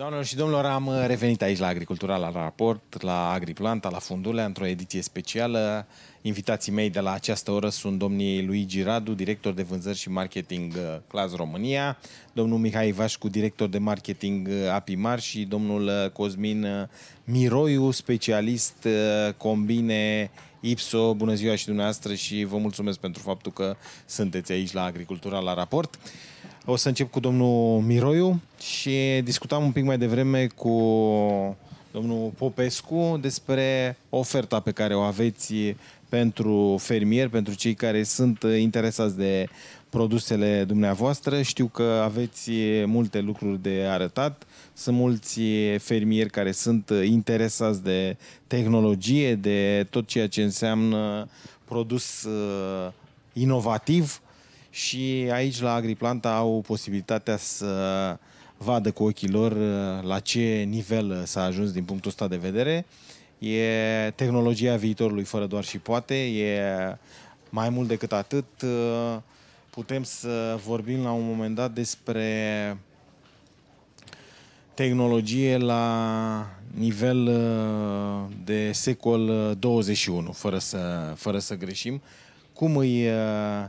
Doamnelor și domnilor, am uh, revenit aici la Agricultura, la raport, la Agriplanta, la Fundulea, într-o ediție specială. Invitații mei de la această oră sunt domnii Luigi Radu, director de vânzări și marketing uh, Clas România, domnul Mihai Ivașcu, director de marketing uh, Apimar și domnul Cosmin Miroiu, specialist combine Ipso. Bună ziua și dumneavoastră și vă mulțumesc pentru faptul că sunteți aici la Agricultura, la raport. O să încep cu domnul Miroiu și discutam un pic mai devreme cu domnul Popescu despre oferta pe care o aveți pentru fermieri, pentru cei care sunt interesați de produsele dumneavoastră. Știu că aveți multe lucruri de arătat. Sunt mulți fermieri care sunt interesați de tehnologie, de tot ceea ce înseamnă produs uh, inovativ și aici la Agriplanta au posibilitatea să vadă cu ochii lor uh, la ce nivel uh, s-a ajuns din punctul ăsta de vedere. E tehnologia viitorului fără doar și poate, e mai mult decât atât. Uh, putem să vorbim la un moment dat despre tehnologie la nivel de secol 21, fără să, fără să greșim cum îi uh,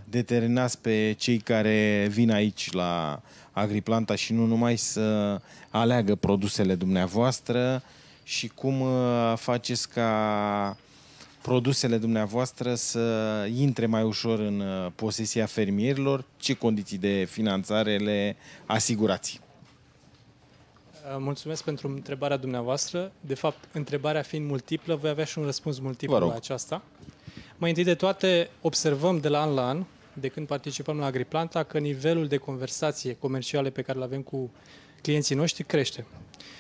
determinați pe cei care vin aici la Agriplanta și nu numai să aleagă produsele dumneavoastră și cum uh, faceți ca produsele dumneavoastră să intre mai ușor în uh, posesia fermierilor? Ce condiții de finanțare le asigurați? Mulțumesc pentru întrebarea dumneavoastră. De fapt, întrebarea fiind multiplă, voi avea și un răspuns multiplu la aceasta. Mai întâi de toate, observăm de la an la an, de când participăm la Agriplanta, că nivelul de conversație comerciale pe care le avem cu clienții noștri crește.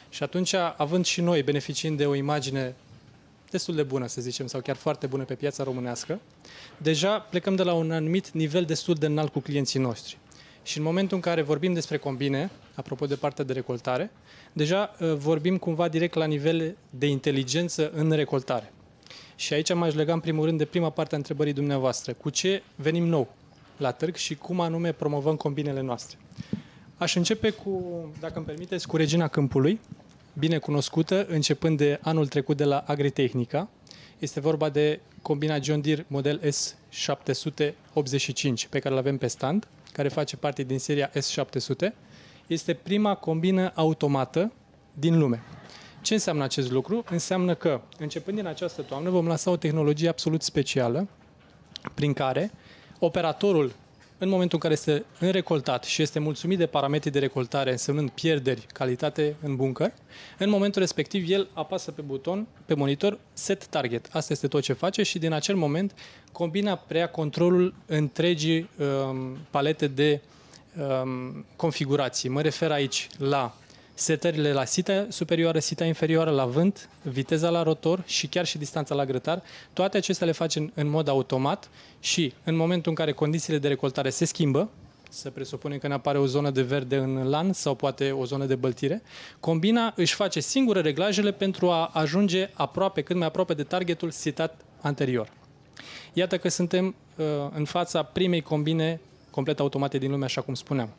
Și atunci, având și noi, beneficiind de o imagine destul de bună, să zicem, sau chiar foarte bună pe piața românească, deja plecăm de la un anumit nivel destul de înalt cu clienții noștri. Și în momentul în care vorbim despre combine, apropo de partea de recoltare, deja uh, vorbim cumva direct la nivel de inteligență în recoltare. Și aici m-aș lega în primul rând de prima parte a întrebării dumneavoastră. Cu ce venim nou la târg și cum anume promovăm combinele noastre? Aș începe cu, dacă îmi permiteți, cu Regina Câmpului, bine cunoscută, începând de anul trecut de la Agritehnica. Este vorba de combina John Deere model S785 pe care îl avem pe stand, care face parte din seria S700. Este prima combină automată din lume. Ce înseamnă acest lucru? Înseamnă că, începând din această toamnă, vom lansa o tehnologie absolut specială prin care operatorul, în momentul în care este înrecoltat și este mulțumit de parametrii de recoltare, însemnând pierderi, calitate în buncăr, în momentul respectiv el apasă pe buton, pe monitor, set target. Asta este tot ce face și din acel moment combina prea controlul întregii um, palete de um, configurații. Mă refer aici la setările la sita superioară, sita inferioară, la vânt, viteza la rotor și chiar și distanța la grătar, toate acestea le facem în, în mod automat și în momentul în care condițiile de recoltare se schimbă, să presupunem că ne apare o zonă de verde în lan sau poate o zonă de băltire, combina își face singură reglajele pentru a ajunge aproape, cât mai aproape de targetul sitat anterior. Iată că suntem uh, în fața primei combine complet automate din lume, așa cum spuneam.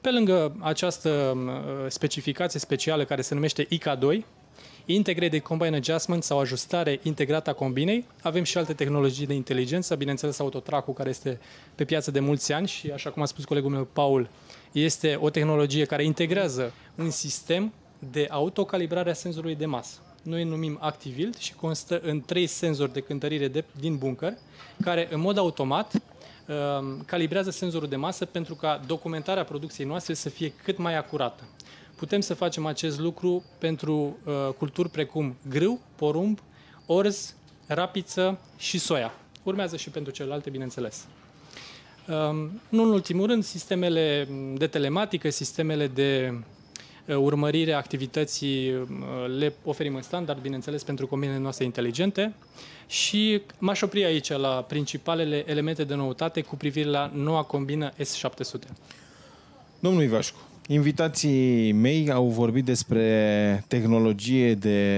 Pe lângă această uh, specificație specială care se numește IK2, Integrated Combine Adjustment sau ajustare integrată a combinei. Avem și alte tehnologii de inteligență, bineînțeles autotracul care este pe piață de mulți ani și așa cum a spus colegul meu Paul, este o tehnologie care integrează un sistem de autocalibrare a senzorului de masă. Noi îl numim Activild și constă în trei senzori de cântărire de, din bunker, care în mod automat Ehm, calibrează senzorul de masă pentru ca documentarea producției noastre să fie cât mai acurată. Putem să facem acest lucru pentru eh, culturi precum grâu, porumb, orz, rapiță și soia. Urmează și pentru celelalte, bineînțeles. Ehm, nu în ultimul rând, sistemele de telematică, sistemele de Eh, urmărire activității eh, le oferim în standard, bineînțeles, pentru combinele noastre inteligente și m-aș opri aici la principalele elemente de noutate cu privire la noua combină S700. Domnul Ivașcu, invitații mei au vorbit despre tehnologie de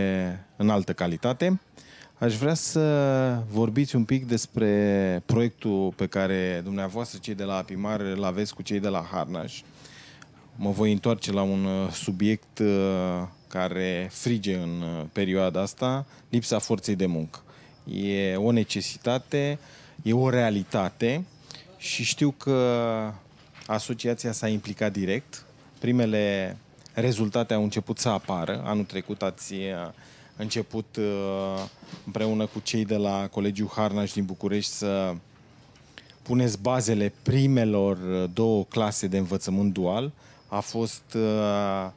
înaltă calitate. Aș vrea să vorbiți un pic despre proiectul pe care dumneavoastră, cei de la Apimar, l aveți cu cei de la Harnaș. Uh, mă voi întoarce la un uh, subiect uh, care frige în uh, perioada asta, lipsa forței de muncă. E o necesitate, e o realitate și știu că asociația s-a implicat direct. Primele rezultate au început să apară. Anul trecut ați început împreună cu cei de la Colegiul Harnaș din București să puneți bazele primelor două clase de învățământ dual a fost uh,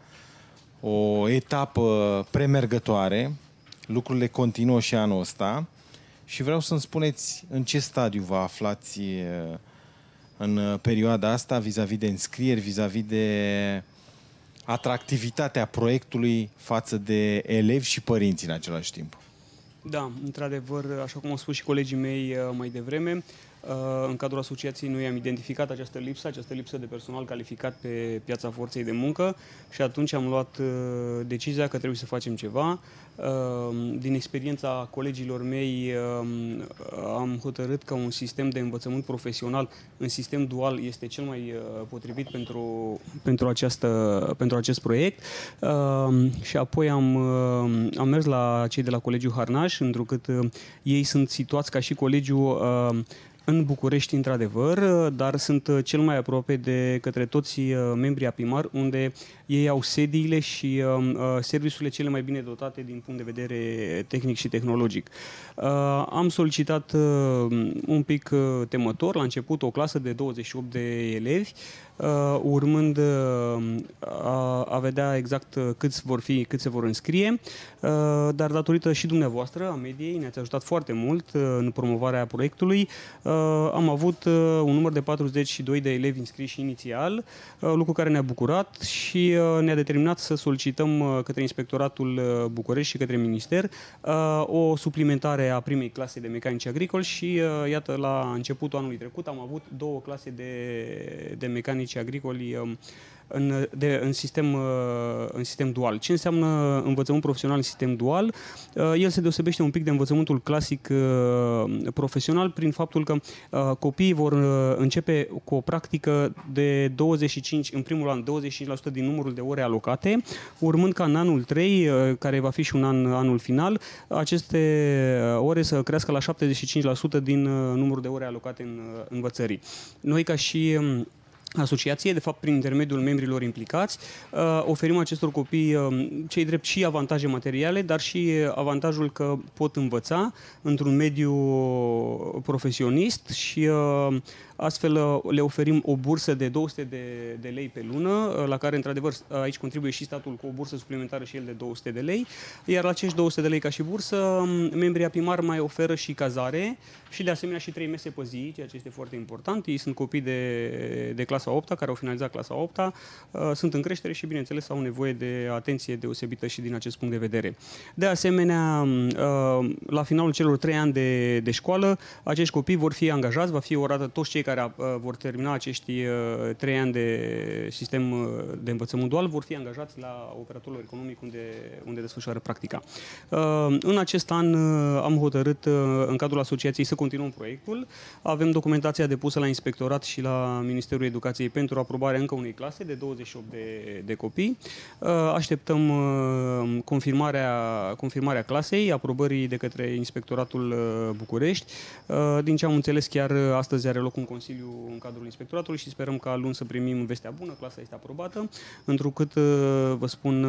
o etapă premergătoare. Lucrurile continuă și anul ăsta. Și vreau să-mi spuneți în ce stadiu vă aflați uh, în perioada asta vis-a-vis -vis de înscrieri, vis-a-vis -vis de atractivitatea proiectului față de elevi și părinți în același timp. Da, într-adevăr, așa cum au spus și colegii mei uh, mai devreme, Uh, în cadrul asociației noi am identificat această lipsă, această lipsă de personal calificat pe piața forței de muncă și atunci am luat uh, decizia că trebuie să facem ceva. Uh, din experiența colegilor mei um, am hotărât că un sistem de învățământ profesional în sistem dual este cel mai potrivit pentru, pentru, această, pentru acest proiect și apoi am, am mers la cei de la Colegiul Harnaș, întrucât ei sunt situați ca și colegiul în București, într-adevăr, dar sunt uh, cel mai aproape de către toți uh, membrii APIMAR, unde ei au sediile și um, uh, serviciile cele mai bine dotate din punct de vedere tehnic și tehnologic. Uh, am solicitat uh, un pic uh, temător, la început, o clasă de 28 de elevi, uh, urmând uh, a, a vedea exact uh, câți vor fi, câți se vor înscrie, uh, dar datorită și dumneavoastră, a mediei, ne-ați ajutat foarte mult uh, în promovarea proiectului. Uh, am avut uh, un număr de 42 de elevi înscriși inițial, uh, lucru care ne-a bucurat și uh, Uh, ne-a determinat să solicităm uh, către Inspectoratul uh, București și către Minister o suplimentare a primei clase de mecanici agricoli și, iată, la începutul anului trecut am avut două clase de, de mecanici agricoli um, în, de, în, sistem, uh, în sistem dual. Ce înseamnă învățământ profesional în sistem dual? Uh, el se deosebește un pic de învățământul clasic uh, profesional prin faptul că copiii vor începe cu o practică de 25, în primul an, 25% din numărul de ore alocate, urmând ca în anul 3, care va fi și un an anul final, aceste ore să crească la 75% din numărul de ore alocate în învățării. Noi ca și um, asociației, de fapt prin intermediul membrilor implicați, uh, oferim acestor copii uh, cei drept și avantaje materiale, dar și avantajul că pot învăța într-un mediu profesionist și uh, astfel le oferim o bursă de 200 de, de lei pe lună, la care într-adevăr aici contribuie și statul cu o bursă suplimentară și el de 200 de lei, iar la acești 200 de lei ca și bursă, um, membrii primar mai oferă și cazare, și de asemenea și trei mese pe zi, ceea ce este foarte important. Ei sunt copii de, de clasa 8 care au finalizat clasa 8 -a, uh, sunt în creștere și, bineînțeles, au nevoie de atenție deosebită și din acest punct de vedere. De asemenea, uh, la finalul celor trei ani de, de școală, acești copii vor fi angajați, va fi rată toți cei care uh, vor termina acești trei ani de sistem de învățământ dual, vor fi angajați la operatorul economic unde, unde desfășoară practica. În acest an am hotărât, în cadrul asociației, să continuăm proiectul. Avem documentația depusă la inspectorat și la Ministerul Educației pentru aprobarea încă unei clase de 28 de, de copii. Uh, așteptăm uh, confirmarea, confirmarea clasei, aprobării de către Inspectoratul uh, București. Din ce am înțeles, chiar astăzi are loc un consiliu în cadrul inspectoratului și sperăm ca luni să primim vestea bună, clasa este aprobată, întrucât, vă spun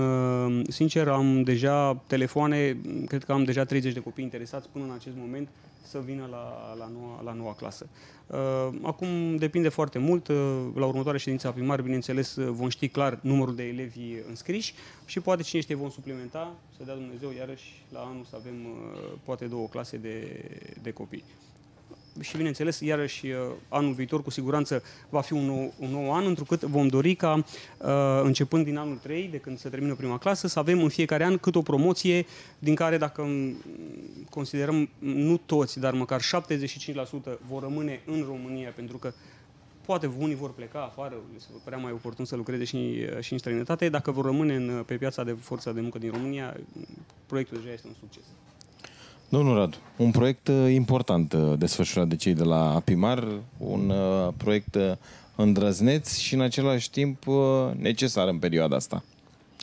sincer, am deja telefoane, cred că am deja 30 de copii interesați până în acest moment să vină la, la, noua, la noua clasă. Uh, acum depinde foarte mult. Uh, la următoarea ședință a primar, bineînțeles, uh, vom ști clar numărul de elevi înscriși și poate cine știe vom suplimenta, să dea Dumnezeu, iarăși la anul să avem poate două clase de, de copii și bineînțeles, iarăși uh, anul viitor cu siguranță va fi un nou, un nou an, întrucât vom dori ca uh, începând din anul 3, de când se termină prima clasă, să avem în fiecare an cât o promoție din care dacă considerăm nu toți, dar măcar 75% vor rămâne în România, pentru că poate unii vor pleca afară, se vor părea mai oportun să lucreze și, uh, și în străinătate. Dacă vor rămâne în, pe piața de forță de muncă din România, proiectul deja este un succes. Domnul Radu, un proiect uh, important uh, desfășurat de cei de la Apimar, un uh, proiect îndrăzneț și în același timp necesar în perioada asta.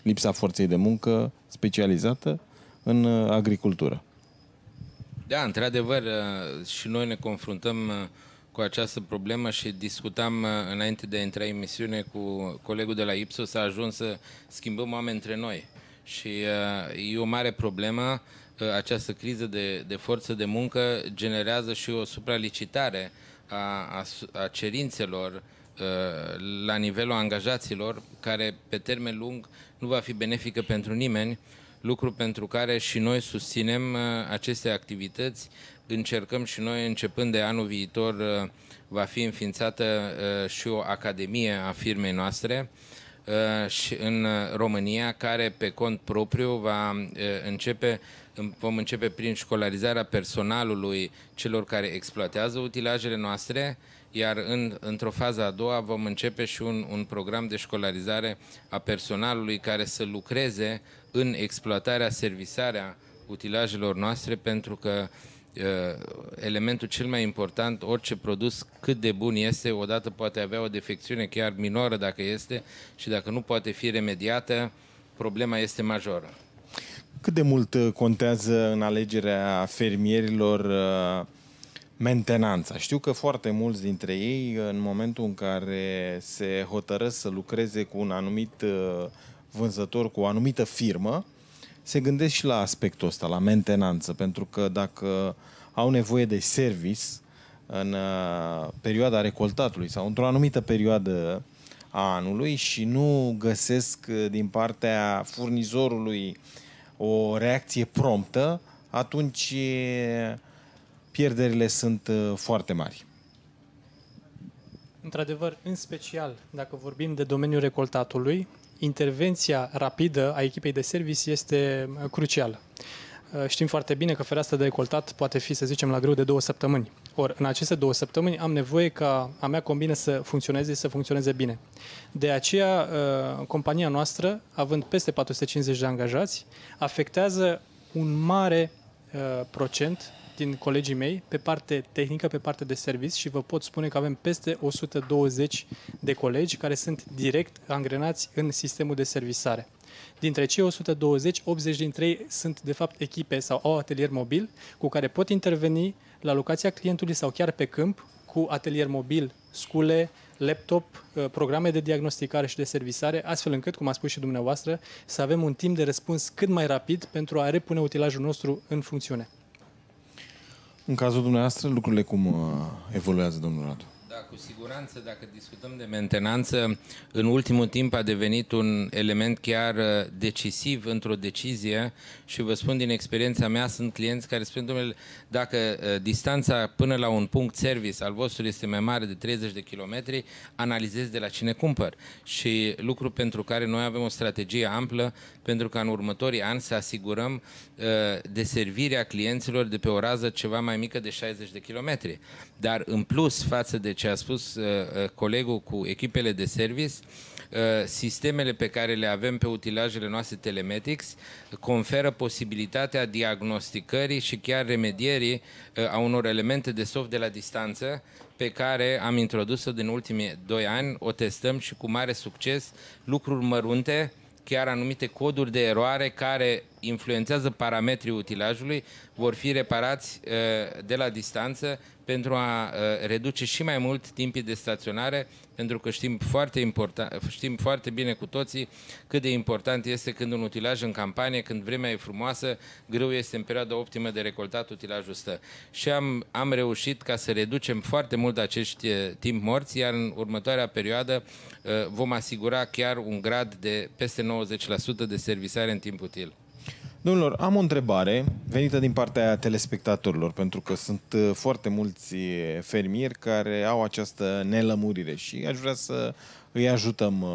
Lipsa forței de muncă specializată în agricultură. Da, într-adevăr, și noi ne confruntăm cu această problemă și discutam înainte de a intra în misiune cu colegul de la Ipsos, a ajuns să schimbăm oameni între noi. Și e o mare problemă Uh, această criză de, de forță de muncă generează și o supralicitare a, a, a cerințelor uh, la nivelul angajaților, care pe termen lung nu va fi benefică pentru nimeni, lucru pentru care și noi susținem uh, aceste activități. Încercăm și noi, începând de anul viitor, va fi înființată și o academie a firmei noastre și în România, care pe cont propriu va începe vom începe prin școlarizarea personalului celor care exploatează utilajele noastre, iar în, într-o fază a doua vom începe și un, un program de școlarizare a personalului care să lucreze în exploatarea, servisarea utilajelor noastre, pentru că elementul cel mai important, orice produs, cât de bun este, odată poate avea o defecțiune chiar minoră dacă este și dacă nu poate fi remediată, problema este majoră. Cât de mult uh, contează în alegerea fermierilor uh, mentenanța? Știu că foarte mulți dintre ei, uh, în momentul în care se hotără să lucreze cu un anumit vânzător, cu o anumită firmă, se gândesc și la aspectul ăsta, la mentenanță, pentru că dacă au nevoie de service în perioada recoltatului sau într-o anumită perioadă a anului și nu găsesc din partea furnizorului uh, o reacție promptă, atunci pierderile sunt foarte mari. Într-adevăr, în special, dacă vorbim de domeniul recoltatului, intervenția rapidă a echipei de servici este crucială. Știm foarte bine că fereastra de recoltat poate fi, să zicem, la greu de două săptămâni. Ori, în aceste două săptămâni am nevoie ca a mea combină să funcționeze, să funcționeze bine. De aceea, uh, compania noastră, având peste 450 de angajați, afectează un mare uh, procent din colegii mei pe parte tehnică, pe parte de serviciu și vă pot spune că avem peste 120 de colegi care sunt direct angrenați în sistemul de servisare. Dintre cei 120, 80 dintre ei sunt de fapt echipe sau au atelier mobil cu care pot interveni la locația clientului sau chiar pe câmp, cu atelier mobil, scule, laptop, uh, programe de diagnosticare și de servisare, astfel încât, cum a spus și dumneavoastră, să avem un timp de răspuns cât mai rapid pentru a repune utilajul nostru în funcțiune. În cazul dumneavoastră, lucrurile cum uh, evoluează, domnul Radu? Da, cu siguranță, dacă discutăm de mentenanță, în ultimul timp a devenit un element chiar uh, decisiv într-o decizie și vă spun din experiența mea, sunt clienți care spun, domnule, dacă uh, distanța până la un punct service al vostru este mai mare de 30 de kilometri, analizez de la cine cumpăr. Și lucru pentru care noi avem o strategie amplă pentru ca în următorii ani să asigurăm uh, de servirea clienților de pe o rază ceva mai mică de 60 de kilometri. Dar în plus față de ce a spus uh, uh, colegul cu echipele de service, uh, sistemele pe care le avem pe utilajele noastre telemetrics conferă posibilitatea diagnosticării și chiar remedierii a unor elemente de soft de la distanță pe care am introdus-o din ultimii doi ani, o testăm și cu mare succes, lucruri mărunte, chiar anumite coduri de eroare care influențează parametrii utilajului vor fi reparați uh, de la distanță pentru a uh, reduce și mai mult timpii de staționare, pentru că știm foarte, știm foarte bine cu toții cât de important este când un utilaj în campanie, când vremea e frumoasă, greu este în perioada optimă de recoltat utilajul stă. Și am, am reușit ca să reducem foarte mult acești uh, timp morți, iar în următoarea perioadă vom asigura chiar un grad de peste 90% de servisare în timp util. Domnilor, am o întrebare venită din partea telespectatorilor, pentru că sunt uh, foarte mulți uh, fermieri care au această nelămurire și aș vrea să îi ajutăm uh,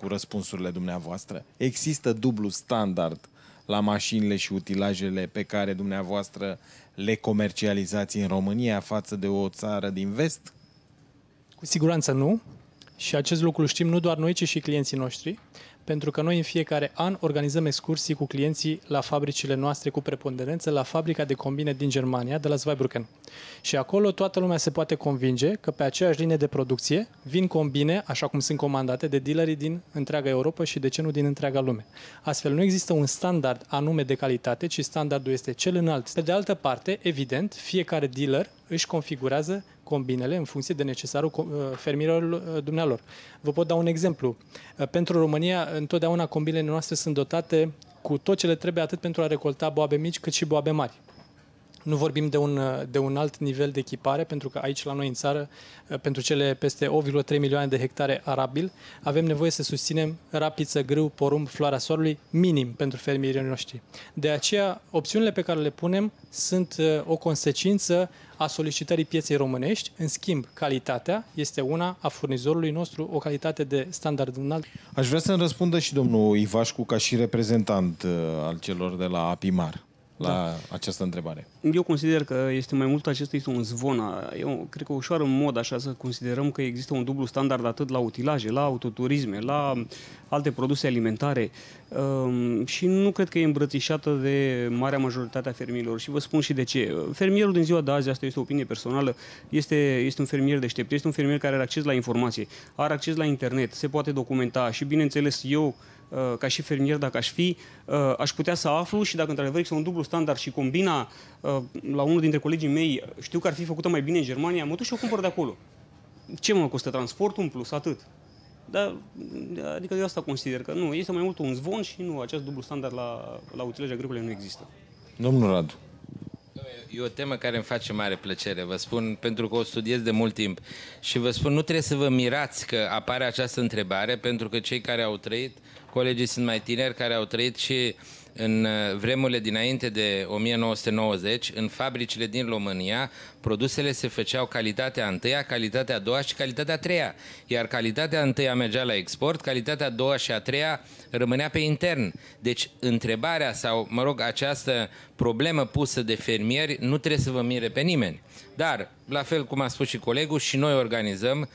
cu răspunsurile dumneavoastră. Există dublu standard la mașinile și utilajele pe care dumneavoastră le comercializați în România față de o țară din vest? Cu siguranță nu. Și acest lucru știm nu doar noi, ci și clienții noștri pentru că noi în fiecare an organizăm excursii cu clienții la fabricile noastre cu preponderență, la fabrica de combine din Germania, de la Zweibrücken. Și acolo toată lumea se poate convinge că pe aceeași linie de producție vin combine, așa cum sunt comandate, de dealerii din întreaga Europa și de ce nu din întreaga lume. Astfel, nu există un standard anume de calitate, ci standardul este cel înalt. Pe de altă parte, evident, fiecare dealer își configurează combinele în funcție de necesarul uh, fermierilor uh, dumnealor. Vă pot da un exemplu. Uh, pentru România, întotdeauna combinele noastre sunt dotate cu tot ce le trebuie atât pentru a recolta boabe mici cât și boabe mari. Nu vorbim de un, de un alt nivel de echipare, pentru că aici la noi în țară, pentru cele peste 8,3 milioane de hectare arabil, avem nevoie să susținem rapiță, grâu, porumb, floarea soarelui, minim pentru fermierii noștri. De aceea, opțiunile pe care le punem sunt uh, o consecință a solicitării pieței românești. În schimb, calitatea este una a furnizorului nostru, o calitate de standard înalt. Aș vrea să-mi răspundă și domnul Ivașcu ca și reprezentant uh, al celor de la Apimar. Da. la da. această întrebare? Eu consider că este mai mult acesta este un zvon. Eu cred că ușor în mod așa să considerăm că există un dublu standard atât la utilaje, la autoturisme, la alte produse alimentare um, și nu cred că e îmbrățișată de marea majoritate a fermierilor și vă spun și de ce. Fermierul din ziua de azi, asta este o opinie personală, este, este un fermier deștept, este un fermier care are acces la informație, are acces la internet, se poate documenta și bineînțeles eu Uh, ca și fermier, dacă aș fi, uh, aș putea să aflu și dacă într-adevăr există un dublu standard și combina uh, la unul dintre colegii mei, știu că ar fi făcută mai bine în Germania, mă duc și o cumpăr de acolo. Ce mă costă transportul în plus? Atât. Dar, adică eu asta consider că nu, este mai mult un zvon și nu, acest dublu standard la, la utilaje agricole nu există. Domnul Radu. E o temă care îmi face mare plăcere, vă spun, pentru că o studiez de mult timp și vă spun, nu trebuie să vă mirați că apare această întrebare, pentru că cei care au trăit Colegii sunt mai tineri care au trăit și în uh, vremurile dinainte de 1990, în fabricile din România, produsele se făceau calitatea întâia, calitatea a doua și calitatea a treia. Iar calitatea întâia mergea la export, calitatea a doua și a treia rămânea pe intern. Deci întrebarea sau, mă rog, această problemă pusă de fermieri nu trebuie să vă mire pe nimeni. Dar, la fel cum a spus și colegul, și noi organizăm uh,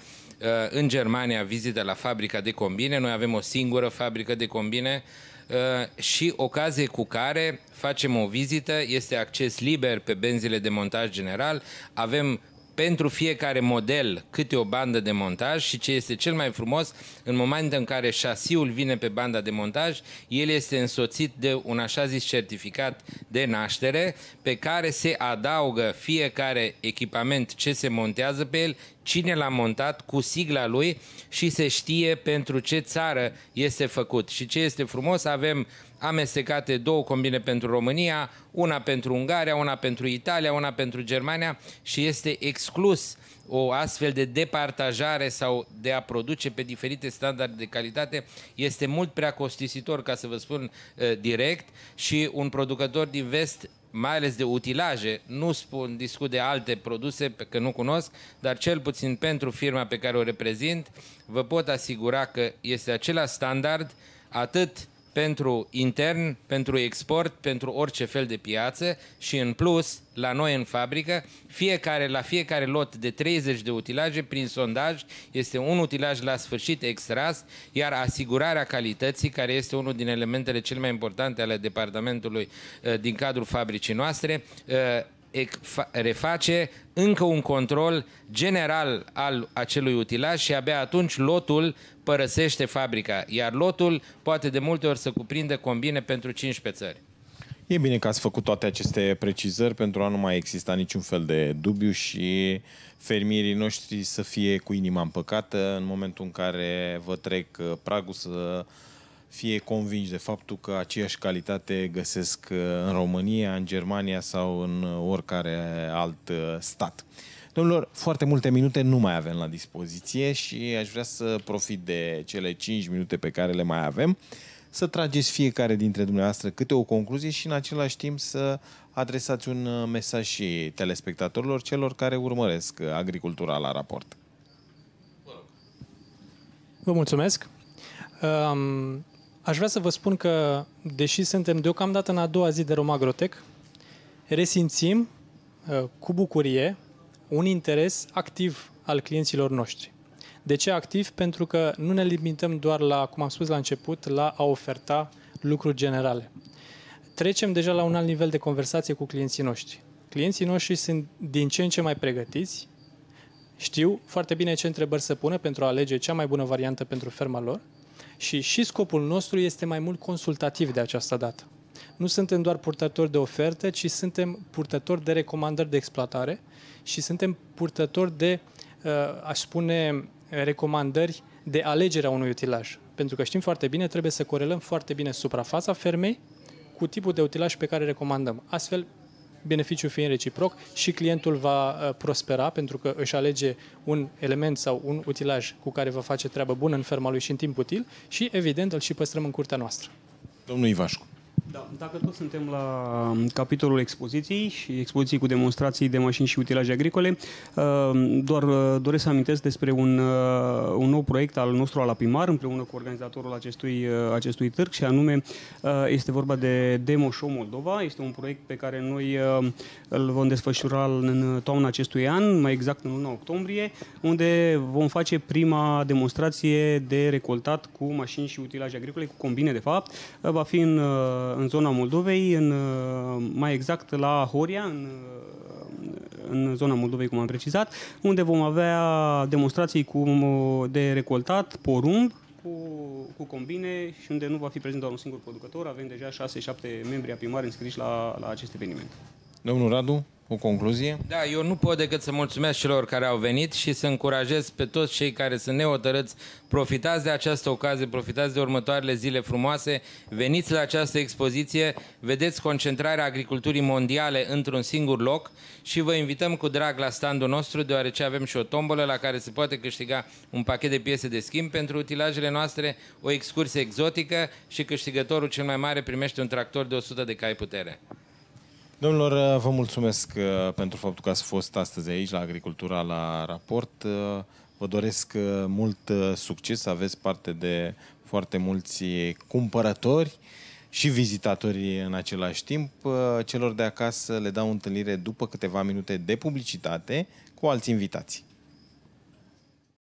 Uh, în Germania vizită la fabrica de combine. Noi avem o singură fabrică de combine uh, și ocazie cu care facem o vizită, este acces liber pe benzile de montaj general, avem pentru fiecare model câte o bandă de montaj și ce este cel mai frumos, în momentul în care șasiul vine pe banda de montaj, el este însoțit de un așa zis certificat de naștere pe care se adaugă fiecare echipament ce se montează pe el, cine l-a montat cu sigla lui și se știe pentru ce țară este făcut. Și ce este frumos, avem amestecate două combine pentru România, una pentru Ungaria, una pentru Italia, una pentru Germania și este exclus o astfel de departajare sau de a produce pe diferite standarde de calitate este mult prea costisitor, ca să vă spun uh, direct, și un producător din vest mai ales de utilaje, nu spun, discut de alte produse pe că nu cunosc, dar cel puțin pentru firma pe care o reprezint, vă pot asigura că este același standard atât pentru intern, pentru export, pentru orice fel de piață și în plus, la noi în fabrică, fiecare, la fiecare lot de 30 de utilaje, prin sondaj, este un utilaj la sfârșit extras, iar asigurarea calității, care este unul din elementele cel mai importante ale departamentului eh, din cadrul fabricii noastre, eh, reface încă un control general al acelui utilaj și abia atunci lotul părăsește fabrica, iar lotul poate de multe ori să cuprinde combine pentru 15 țări. E bine că ați făcut toate aceste precizări pentru a nu mai exista niciun fel de dubiu și fermierii noștri să fie cu inima împăcată în momentul în care vă trec uh, pragul să fie convinși de faptul că aceeași calitate găsesc uh, în România, în Germania sau în uh, oricare alt uh, stat. Domnilor, foarte multe minute nu mai avem la dispoziție și aș vrea să profit de cele 5 minute pe care le mai avem să trageți fiecare dintre dumneavoastră câte o concluzie și în același timp să adresați un mesaj și telespectatorilor, celor care urmăresc agricultura la raport. Vă mulțumesc. Um, Aș vrea să vă spun că, deși suntem deocamdată în a doua zi de Romagrotec, resimțim uh, cu bucurie un interes activ al clienților noștri. De ce activ? Pentru că nu ne limităm doar la, cum am spus la început, la a oferta lucruri generale. Trecem deja la un alt nivel de conversație cu clienții noștri. Clienții noștri sunt din ce în ce mai pregătiți, știu foarte bine ce întrebări să pună pentru a alege cea mai bună variantă pentru ferma lor și și scopul nostru este mai mult consultativ de această dată. Nu suntem doar purtători de ofertă, ci suntem purtători de recomandări de exploatare și suntem purtători de, uh, aș spune, recomandări de alegere a unui utilaj. Pentru că știm foarte bine, trebuie să corelăm foarte bine suprafața fermei cu tipul de utilaj pe care recomandăm. Astfel, beneficiul fiind reciproc și clientul va uh, prospera pentru că își alege un element sau un utilaj cu care va face treabă bună în ferma lui și în timp util și, evident, îl și păstrăm în curtea noastră. Domnul Ivașcu. Da, dacă tot suntem la um, capitolul expoziției și expoziții cu demonstrații de mașini și utilaje agricole, um, doar uh, doresc să amintesc despre un, uh, un nou proiect al nostru al APIMAR împreună cu organizatorul acestui, uh, acestui târg și anume este vorba de Demo Show Moldova. Este un proiect pe care noi îl vom desfășura în toamna acestui an, mai exact în luna octombrie, unde vom face prima demonstrație de recoltat cu mașini și utilaje agricole, cu combine de fapt. Va fi în în zona Moldovei, în, uh, mai exact la Horia, în, uh, în zona Moldovei, cum am precizat, unde vom avea demonstrații cu, de recoltat porumb, cu, cu combine și unde nu va fi prezent doar un singur producător. Avem deja 6-7 membri a primari înscriși la, la acest eveniment. Domnul Radu, o concluzie? Da, eu nu pot decât să mulțumesc celor care au venit și să încurajez pe toți cei care sunt neotărâți. Profitați de această ocazie, profitați de următoarele zile frumoase, veniți la această expoziție, vedeți concentrarea agriculturii mondiale într-un singur loc și vă invităm cu drag la standul nostru, deoarece avem și o tombolă la care se poate câștiga un pachet de piese de schimb pentru utilajele noastre, o excursie exotică și câștigătorul cel mai mare primește un tractor de 100 de cai putere. Domnilor, uh, vă mulțumesc uh, pentru faptul că ați fost astăzi aici la Agricultura la Raport. Uh, vă doresc mult succes, aveți parte de foarte mulți cumpărători și vizitatori în același timp. Celor de acasă le dau întâlnire după câteva minute de publicitate cu alți invitații.